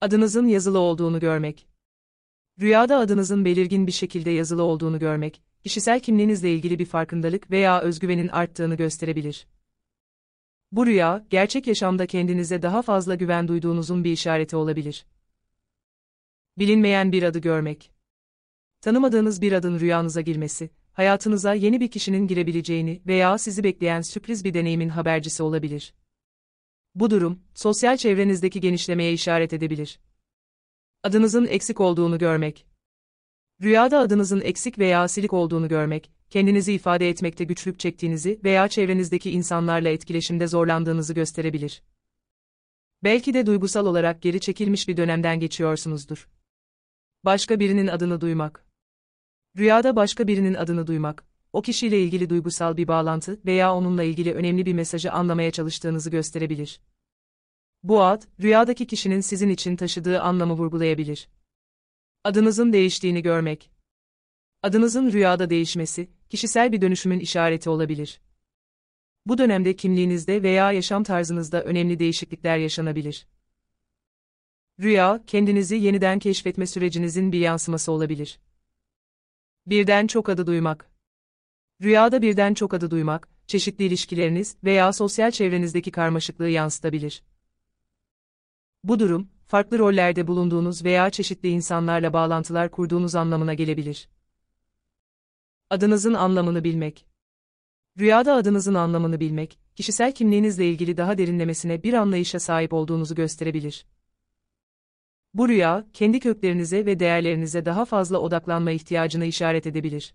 Adınızın yazılı olduğunu görmek. Rüyada adınızın belirgin bir şekilde yazılı olduğunu görmek, kişisel kimliğinizle ilgili bir farkındalık veya özgüvenin arttığını gösterebilir. Bu rüya, gerçek yaşamda kendinize daha fazla güven duyduğunuzun bir işareti olabilir. Bilinmeyen bir adı görmek. Tanımadığınız bir adın rüyanıza girmesi, hayatınıza yeni bir kişinin girebileceğini veya sizi bekleyen sürpriz bir deneyimin habercisi olabilir. Bu durum, sosyal çevrenizdeki genişlemeye işaret edebilir. Adınızın eksik olduğunu görmek. Rüyada adınızın eksik veya asilik olduğunu görmek, kendinizi ifade etmekte güçlük çektiğinizi veya çevrenizdeki insanlarla etkileşimde zorlandığınızı gösterebilir. Belki de duygusal olarak geri çekilmiş bir dönemden geçiyorsunuzdur. Başka birinin adını duymak. Rüyada başka birinin adını duymak, o kişiyle ilgili duygusal bir bağlantı veya onunla ilgili önemli bir mesajı anlamaya çalıştığınızı gösterebilir. Bu ad, rüyadaki kişinin sizin için taşıdığı anlamı vurgulayabilir. Adınızın değiştiğini görmek. Adınızın rüyada değişmesi, kişisel bir dönüşümün işareti olabilir. Bu dönemde kimliğinizde veya yaşam tarzınızda önemli değişiklikler yaşanabilir. Rüya, kendinizi yeniden keşfetme sürecinizin bir yansıması olabilir. Birden çok adı duymak Rüyada birden çok adı duymak, çeşitli ilişkileriniz veya sosyal çevrenizdeki karmaşıklığı yansıtabilir. Bu durum, farklı rollerde bulunduğunuz veya çeşitli insanlarla bağlantılar kurduğunuz anlamına gelebilir. Adınızın anlamını bilmek. Rüyada adınızın anlamını bilmek, kişisel kimliğinizle ilgili daha derinlemesine bir anlayışa sahip olduğunuzu gösterebilir. Bu rüya, kendi köklerinize ve değerlerinize daha fazla odaklanma ihtiyacını işaret edebilir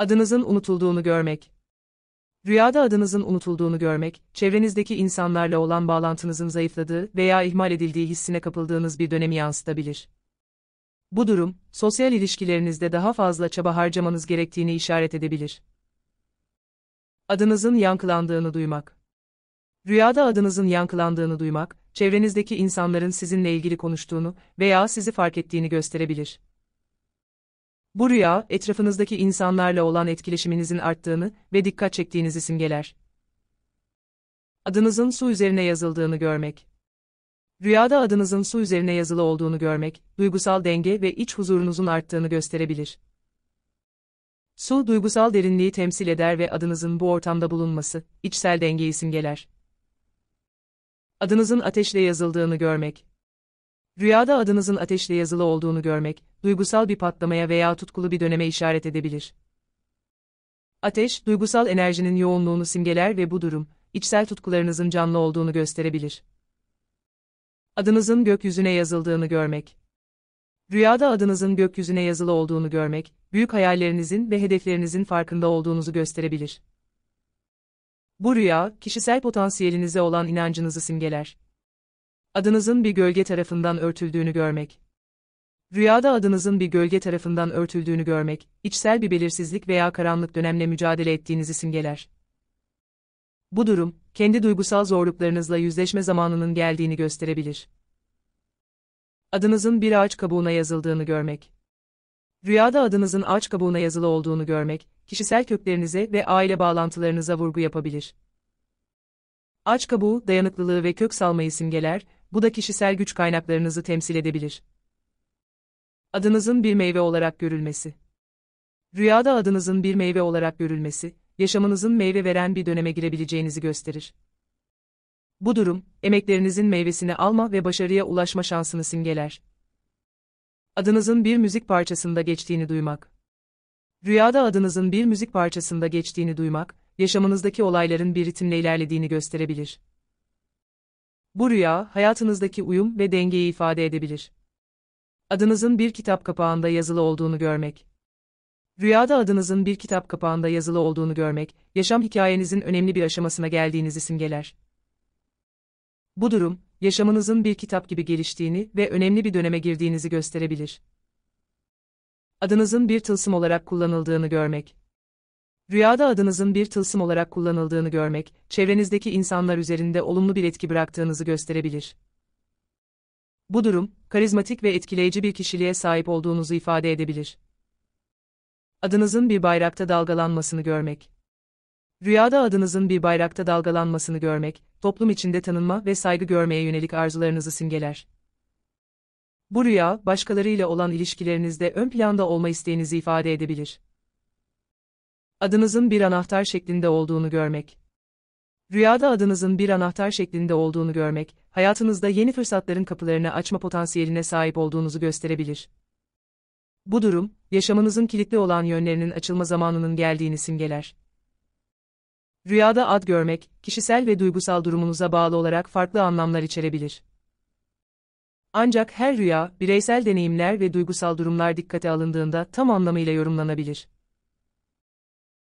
adınızın unutulduğunu görmek. Rüyada adınızın unutulduğunu görmek, çevrenizdeki insanlarla olan bağlantınızın zayıfladığı veya ihmal edildiği hissine kapıldığınız bir dönemi yansıtabilir. Bu durum, sosyal ilişkilerinizde daha fazla çaba harcamanız gerektiğini işaret edebilir. Adınızın yankılandığını duymak. Rüyada adınızın yankılandığını duymak, çevrenizdeki insanların sizinle ilgili konuştuğunu veya sizi fark ettiğini gösterebilir. Bu rüya, etrafınızdaki insanlarla olan etkileşiminizin arttığını ve dikkat çektiğinizi simgeler. Adınızın su üzerine yazıldığını görmek. Rüyada adınızın su üzerine yazılı olduğunu görmek, duygusal denge ve iç huzurunuzun arttığını gösterebilir. Su, duygusal derinliği temsil eder ve adınızın bu ortamda bulunması, içsel dengeyi simgeler. Adınızın ateşle yazıldığını görmek. Rüyada adınızın ateşle yazılı olduğunu görmek, duygusal bir patlamaya veya tutkulu bir döneme işaret edebilir. Ateş, duygusal enerjinin yoğunluğunu simgeler ve bu durum, içsel tutkularınızın canlı olduğunu gösterebilir. Adınızın gökyüzüne yazıldığını görmek. Rüyada adınızın gökyüzüne yazılı olduğunu görmek, büyük hayallerinizin ve hedeflerinizin farkında olduğunuzu gösterebilir. Bu rüya, kişisel potansiyelinize olan inancınızı simgeler. Adınızın bir gölge tarafından örtüldüğünü görmek. Rüyada adınızın bir gölge tarafından örtüldüğünü görmek, içsel bir belirsizlik veya karanlık dönemle mücadele ettiğinizi simgeler. Bu durum, kendi duygusal zorluklarınızla yüzleşme zamanının geldiğini gösterebilir. Adınızın bir ağaç kabuğuna yazıldığını görmek. Rüyada adınızın ağaç kabuğuna yazılı olduğunu görmek, kişisel köklerinize ve aile bağlantılarınıza vurgu yapabilir. Ağaç kabuğu, dayanıklılığı ve kök salmayı simgeler, bu da kişisel güç kaynaklarınızı temsil edebilir adınızın bir meyve olarak görülmesi. Rüyada adınızın bir meyve olarak görülmesi, yaşamınızın meyve veren bir döneme girebileceğinizi gösterir. Bu durum, emeklerinizin meyvesini alma ve başarıya ulaşma şansını simgeler. Adınızın bir müzik parçasında geçtiğini duymak. Rüyada adınızın bir müzik parçasında geçtiğini duymak, yaşamınızdaki olayların bir ritimle ilerlediğini gösterebilir. Bu rüya, hayatınızdaki uyum ve dengeyi ifade edebilir adınızın bir kitap kapağında yazılı olduğunu görmek. Rüyada adınızın bir kitap kapağında yazılı olduğunu görmek, yaşam hikayenizin önemli bir aşamasına geldiğinizi simgeler. Bu durum, yaşamınızın bir kitap gibi geliştiğini ve önemli bir döneme girdiğinizi gösterebilir. Adınızın bir tılsım olarak kullanıldığını görmek. Rüyada adınızın bir tılsım olarak kullanıldığını görmek, çevrenizdeki insanlar üzerinde olumlu bir etki bıraktığınızı gösterebilir. Bu durum, karizmatik ve etkileyici bir kişiliğe sahip olduğunuzu ifade edebilir. Adınızın bir bayrakta dalgalanmasını görmek. Rüyada adınızın bir bayrakta dalgalanmasını görmek, toplum içinde tanınma ve saygı görmeye yönelik arzularınızı simgeler. Bu rüya, başkalarıyla olan ilişkilerinizde ön planda olma isteğinizi ifade edebilir. Adınızın bir anahtar şeklinde olduğunu görmek. Rüyada adınızın bir anahtar şeklinde olduğunu görmek, hayatınızda yeni fırsatların kapılarını açma potansiyeline sahip olduğunuzu gösterebilir. Bu durum, yaşamınızın kilitli olan yönlerinin açılma zamanının geldiğini simgeler. Rüyada ad görmek, kişisel ve duygusal durumunuza bağlı olarak farklı anlamlar içerebilir. Ancak her rüya, bireysel deneyimler ve duygusal durumlar dikkate alındığında tam anlamıyla yorumlanabilir.